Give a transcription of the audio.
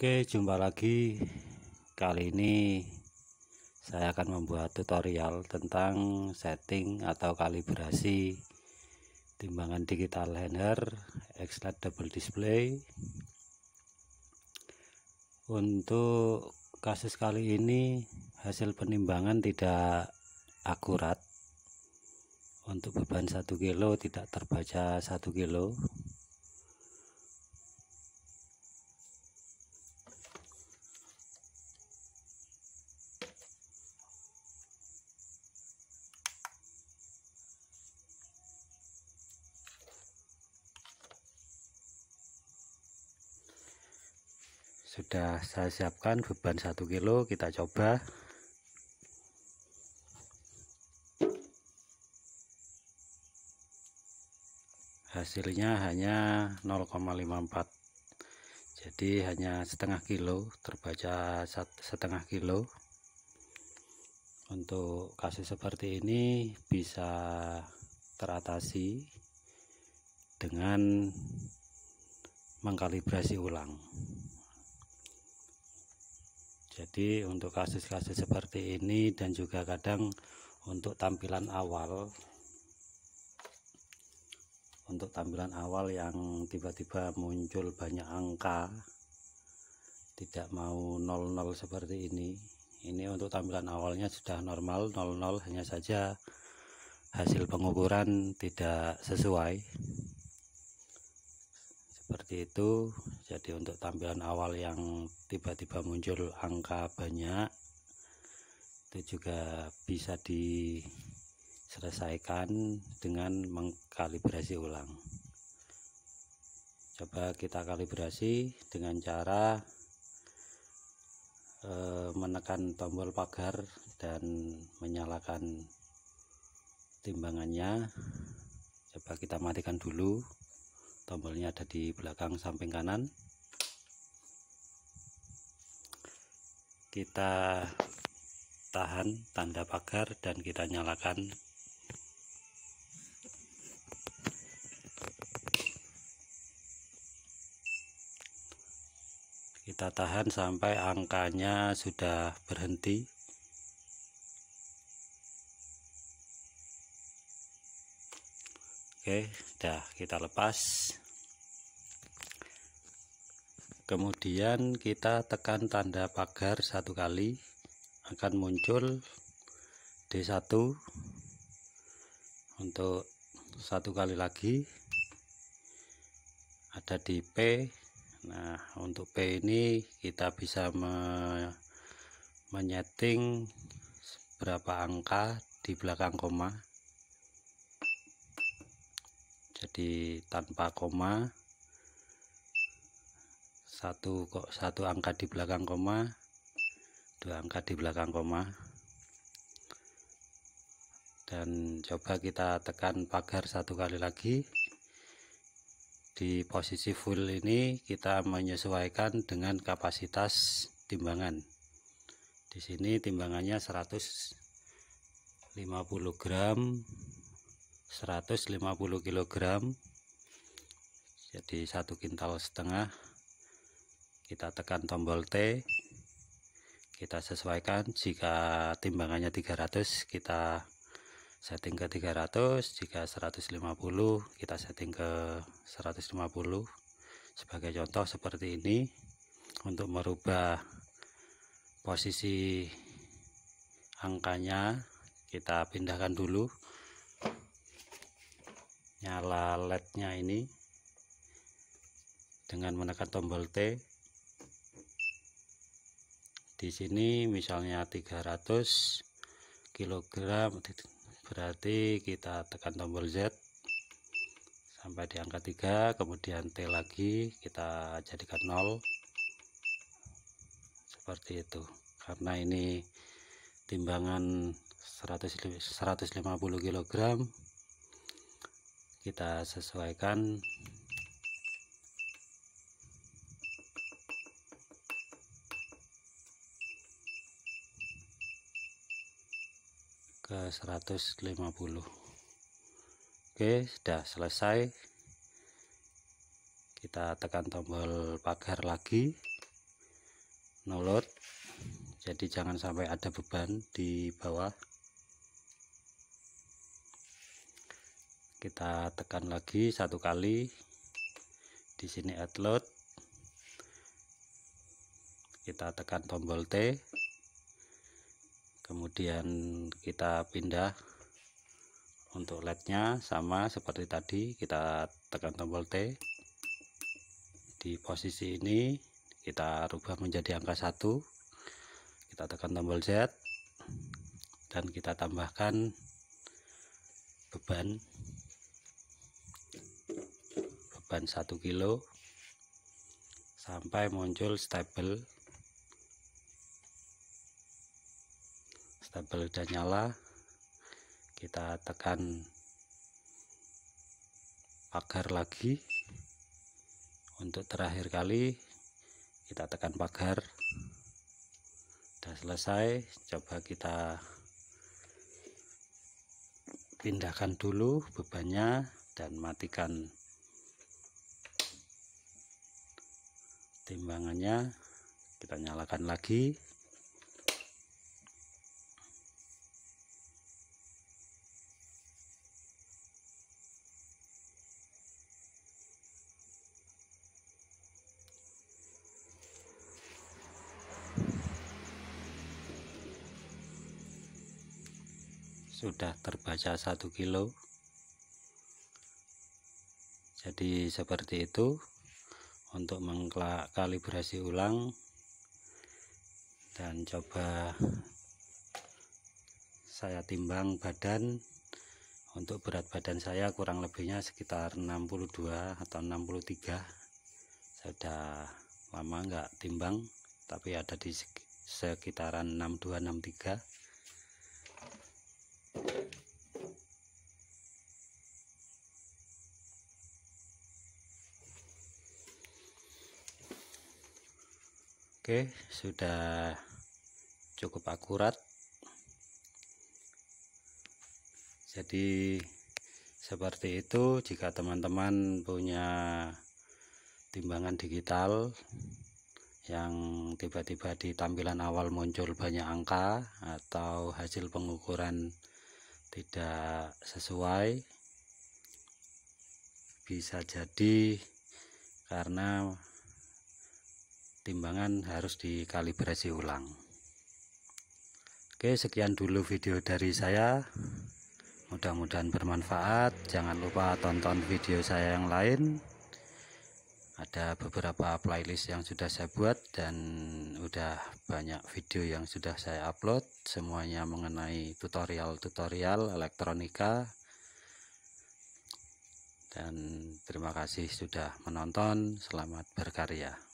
Oke jumpa lagi kali ini saya akan membuat tutorial tentang setting atau kalibrasi timbangan digital liner XLED double display untuk kasus kali ini hasil penimbangan tidak akurat untuk beban 1 kilo tidak terbaca 1 kilo sudah saya siapkan beban 1 kilo kita coba hasilnya hanya 0,54 jadi hanya setengah kilo terbaca setengah kilo untuk kasus seperti ini bisa teratasi dengan mengkalibrasi ulang jadi untuk kasus-kasus seperti ini dan juga kadang untuk tampilan awal untuk tampilan awal yang tiba-tiba muncul banyak angka tidak mau 00 seperti ini ini untuk tampilan awalnya sudah normal 00 hanya saja hasil pengukuran tidak sesuai seperti itu jadi untuk tampilan awal yang tiba-tiba muncul angka banyak itu juga bisa diselesaikan dengan mengkalibrasi ulang coba kita kalibrasi dengan cara eh, menekan tombol pagar dan menyalakan timbangannya coba kita matikan dulu tombolnya ada di belakang samping kanan kita tahan tanda pagar dan kita nyalakan kita tahan sampai angkanya sudah berhenti oke dah kita lepas kemudian kita tekan tanda pagar satu kali akan muncul D1 untuk satu kali lagi ada di P nah untuk P ini kita bisa me menyeting berapa angka di belakang koma jadi tanpa koma satu kok satu angka di belakang koma dua angka di belakang koma dan coba kita tekan pagar satu kali lagi di posisi full ini kita menyesuaikan dengan kapasitas timbangan di sini timbangannya 150 gram 150 kg jadi satu kintal setengah kita tekan tombol T kita sesuaikan jika timbangannya 300 kita setting ke 300 jika 150 kita setting ke 150 sebagai contoh seperti ini untuk merubah posisi angkanya kita pindahkan dulu nyala lednya ini dengan menekan tombol T di sini misalnya 300 kg berarti kita tekan tombol Z sampai di angka 3 kemudian T lagi kita jadikan 0 seperti itu karena ini timbangan 100, 150 kg kita sesuaikan ke 150 oke sudah selesai kita tekan tombol pagar lagi nolot jadi jangan sampai ada beban di bawah kita tekan lagi satu kali di sini add load kita tekan tombol T kemudian kita pindah untuk lednya sama seperti tadi kita tekan tombol T di posisi ini kita rubah menjadi angka 1 kita tekan tombol Z dan kita tambahkan beban beban 1 kilo sampai muncul stable stabilizer udah nyala kita tekan pagar lagi untuk terakhir kali kita tekan pagar sudah selesai coba kita pindahkan dulu bebannya dan matikan timbangannya kita nyalakan lagi sudah terbaca satu kilo jadi seperti itu untuk mengkalibrasi ulang dan coba saya timbang badan untuk berat badan saya kurang lebihnya sekitar 62 atau 63 sudah lama nggak timbang tapi ada di sekitaran 62 63 Oke sudah cukup akurat jadi seperti itu jika teman-teman punya timbangan digital yang tiba-tiba di tampilan awal muncul banyak angka atau hasil pengukuran tidak sesuai bisa jadi karena timbangan harus dikalibrasi ulang oke sekian dulu video dari saya mudah-mudahan bermanfaat jangan lupa tonton video saya yang lain ada beberapa playlist yang sudah saya buat dan udah banyak video yang sudah saya upload semuanya mengenai tutorial-tutorial elektronika dan terima kasih sudah menonton. Selamat berkarya.